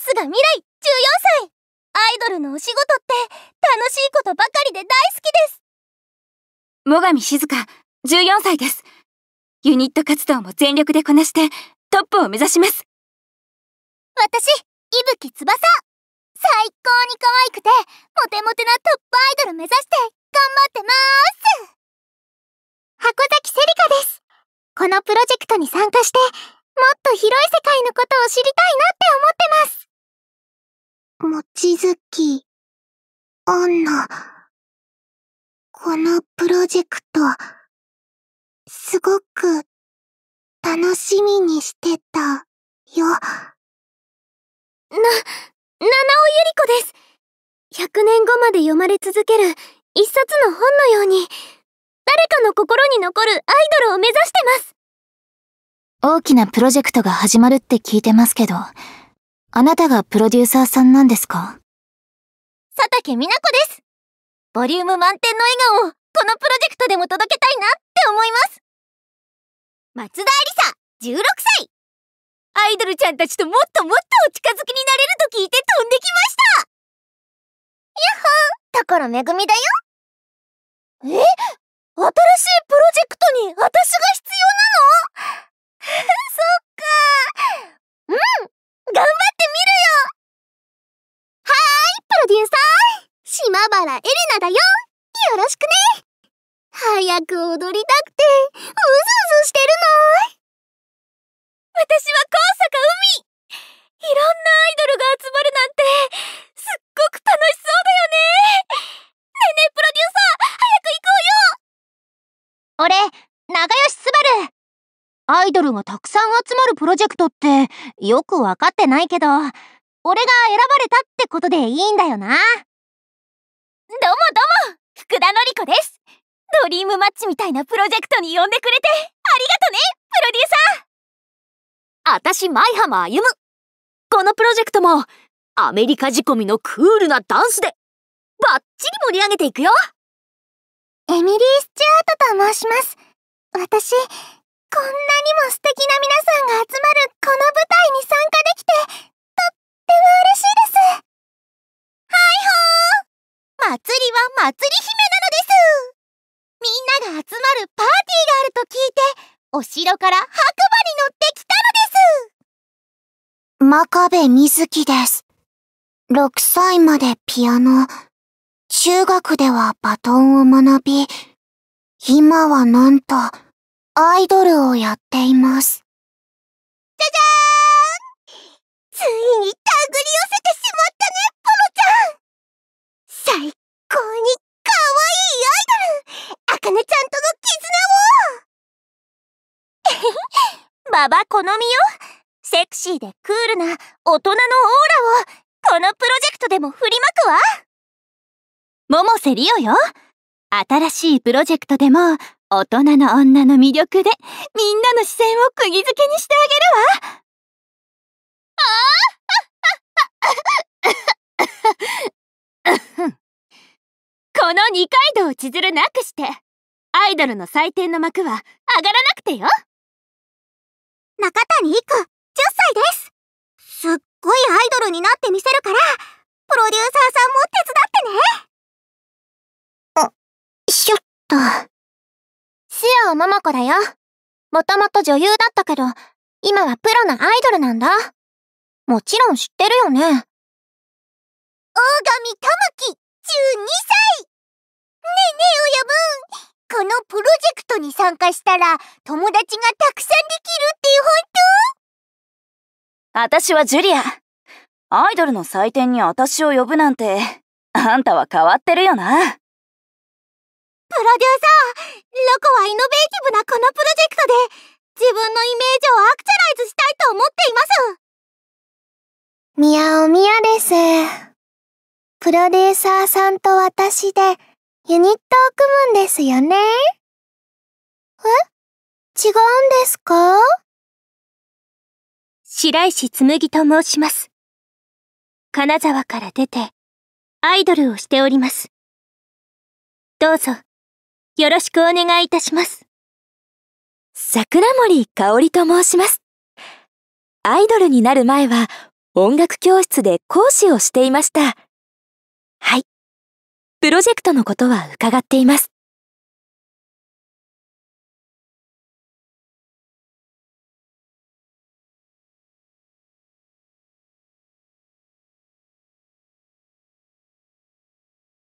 春日未来14歳アイドルのお仕事って楽しいことばかりで大好きです最上静香14歳ですユニット活動も全力でこなしてトップを目指します私伊吹翼最高に可愛くてモテモテなトップアイドル目指して頑張ってまーす箱崎セリカですこのプロジェクトに参加してもっと広い世界のことを知りたいなってもちづき、おんこのプロジェクト、すごく、楽しみにしてた、よ。な、七尾ゆり子です100年後まで読まれ続ける一冊の本のように、誰かの心に残るアイドルを目指してます大きなプロジェクトが始まるって聞いてますけど、あなたがプロデューサーさんなんですか佐竹美奈子です。ボリューム満点の笑顔をこのプロジェクトでも届けたいなって思います松田ありさ16歳アイドルちゃんたちともっともっとお近づきになれると聞いて飛んできましたやっほーろめぐみだよえデューさん島原エレナだよよろしくね早く踊りたくて、うずうずしてるの私は高坂海いろんなアイドルが集まるなんて、すっごく楽しそうだよねねねプロデューサー早く行こうよ俺、長吉スバルアイドルがたくさん集まるプロジェクトって、よくわかってないけど、俺が選ばれたってことでいいんだよなどうもどうも福田のり子ですドリームマッチみたいなプロジェクトに呼んでくれてありがとねプロデューサー私舞浜歩むこのプロジェクトもアメリカ仕込みのクールなダンスでバッチリ盛り上げていくよエミリー・スチュアートと申します私こんなにも素敵な皆さんが集まるこの舞台に参加できて嬉しいですはいほー祭りは祭り姫なのですみんなが集まるパーティーがあると聞いてお城から白馬に乗ってきたのです真壁瑞希です6歳までピアノ中学ではバトンを学び今はなんとアイドルをやっていますじゃじゃーんついにせてしまったね、ポロちゃん最高に可愛いアイドルあかねちゃんとの絆をババ好みよセクシーでクールな大人のオーラをこのプロジェクトでも振りまくわ百瀬リオよ新しいプロジェクトでも大人の女の魅力でみんなの視線を釘付けにしてあげるわああこの二階堂千鶴なくしてアイドルの祭典の幕は上がらなくてよ中谷一花10歳ですすっごいアイドルになってみせるからプロデューサーさんも手伝ってねあしょっと。潮アはママ子だよ。もともと女優だったけど、今はプロのアイドルなんだ。もちろん知ってるよね。大神たむき、12歳えおやぶこのプロジェクトに参加したら友達がたくさんできるって本当私はジュリアアイドルの祭典に私を呼ぶなんてあんたは変わってるよなプロデューサーロコはイノベーティブなこのプロジェクトで自分のイメージをアクチャライズしたいと思っていますみやおみやです。プロデューサーさんと私でユニットを組むんですよねえ違うんですか白石紬と申します。金沢から出て、アイドルをしております。どうぞ、よろしくお願いいたします。桜森香織と申します。アイドルになる前は、音楽教室で講師をしていました。はい。プロジェクトのことは伺っています。